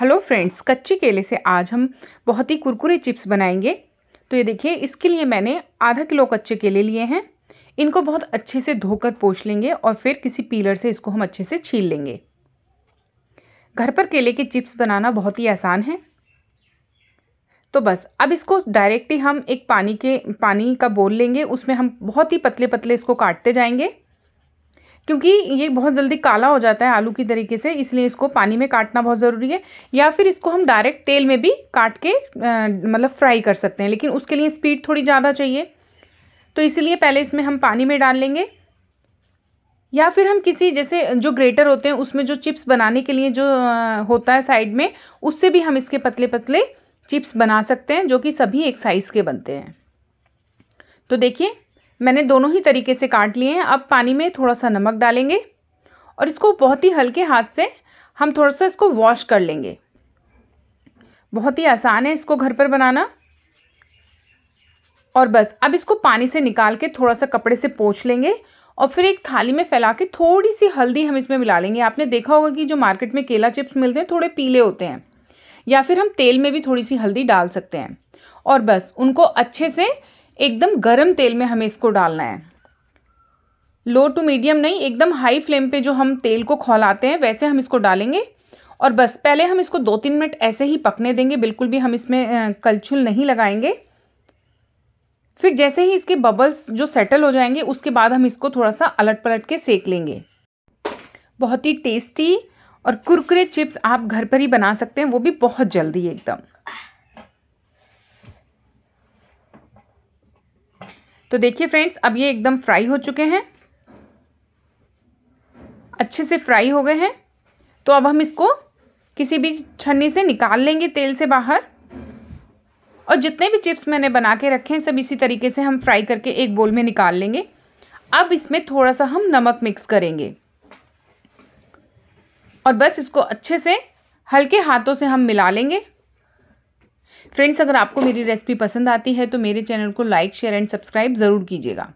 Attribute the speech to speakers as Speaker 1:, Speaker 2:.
Speaker 1: hello friends कच्चे केले से आज हम बहुत ही कुरकुरे चिप्स बनाएंगे तो ये देखिए इसके लिए मैंने आधा किलो कच्चे केले लिए हैं इनको बहुत अच्छे से धोकर पोछ लेंगे और फिर किसी पीलर से इसको हम अच्छे से छील लेंगे घर पर केले के चिप्स बनाना बहुत ही आसान है तो बस अब इसको डायरेक्टली हम एक पानी के पानी का बोल लेंगे उसमें हम बहुत ही पतले पतले इसको काटते जाएंगे क्योंकि ये बहुत जल्दी काला हो जाता है आलू की तरीके से इसलिए इसको पानी में काटना बहुत ज़रूरी है या फिर इसको हम डायरेक्ट तेल में भी काट के मतलब फ्राई कर सकते हैं लेकिन उसके लिए स्पीड थोड़ी ज़्यादा चाहिए तो इसीलिए पहले इसमें हम पानी में डाल लेंगे या फिर हम किसी जैसे जो ग्रेटर होते हैं उसमें जो चिप्स बनाने के लिए जो होता है साइड में उससे भी हम इसके पतले पतले चिप्स बना सकते हैं जो कि सभी एक साइज़ के बनते हैं तो देखिए मैंने दोनों ही तरीके से काट लिए हैं अब पानी में थोड़ा सा नमक डालेंगे और इसको बहुत ही हल्के हाथ से हम थोड़ा सा इसको वॉश कर लेंगे बहुत ही आसान है इसको घर पर बनाना और बस अब इसको पानी से निकाल के थोड़ा सा कपड़े से पोछ लेंगे और फिर एक थाली में फैला के थोड़ी सी हल्दी हम इसमें मिला लेंगे आपने देखा होगा कि जो मार्केट में केला चिप्स मिलते हैं थोड़े पीले होते हैं या फिर हम तेल में भी थोड़ी सी हल्दी डाल सकते हैं और बस उनको अच्छे से एकदम गर्म तेल में हमें इसको डालना है लो टू मीडियम नहीं एकदम हाई फ्लेम पे जो हम तेल को खौलाते हैं वैसे हम इसको डालेंगे और बस पहले हम इसको दो तीन मिनट ऐसे ही पकने देंगे बिल्कुल भी हम इसमें कलछुल नहीं लगाएंगे फिर जैसे ही इसके बबल्स जो सेटल हो जाएंगे उसके बाद हम इसको थोड़ा सा अलट पलट के सेक लेंगे बहुत ही टेस्टी और कुरकुरे चिप्स आप घर पर ही बना सकते हैं वो भी बहुत जल्दी एकदम तो देखिए फ्रेंड्स अब ये एकदम फ्राई हो चुके हैं अच्छे से फ्राई हो गए हैं तो अब हम इसको किसी भी छन्नी से निकाल लेंगे तेल से बाहर और जितने भी चिप्स मैंने बना के रखे हैं सब इसी तरीके से हम फ्राई करके एक बोल में निकाल लेंगे अब इसमें थोड़ा सा हम नमक मिक्स करेंगे और बस इसको अच्छे से हल्के हाथों से हम मिला लेंगे फ्रेंड्स अगर आपको मेरी रेसिपी पसंद आती है तो मेरे चैनल को लाइक शेयर एंड सब्सक्राइब ज़रूर कीजिएगा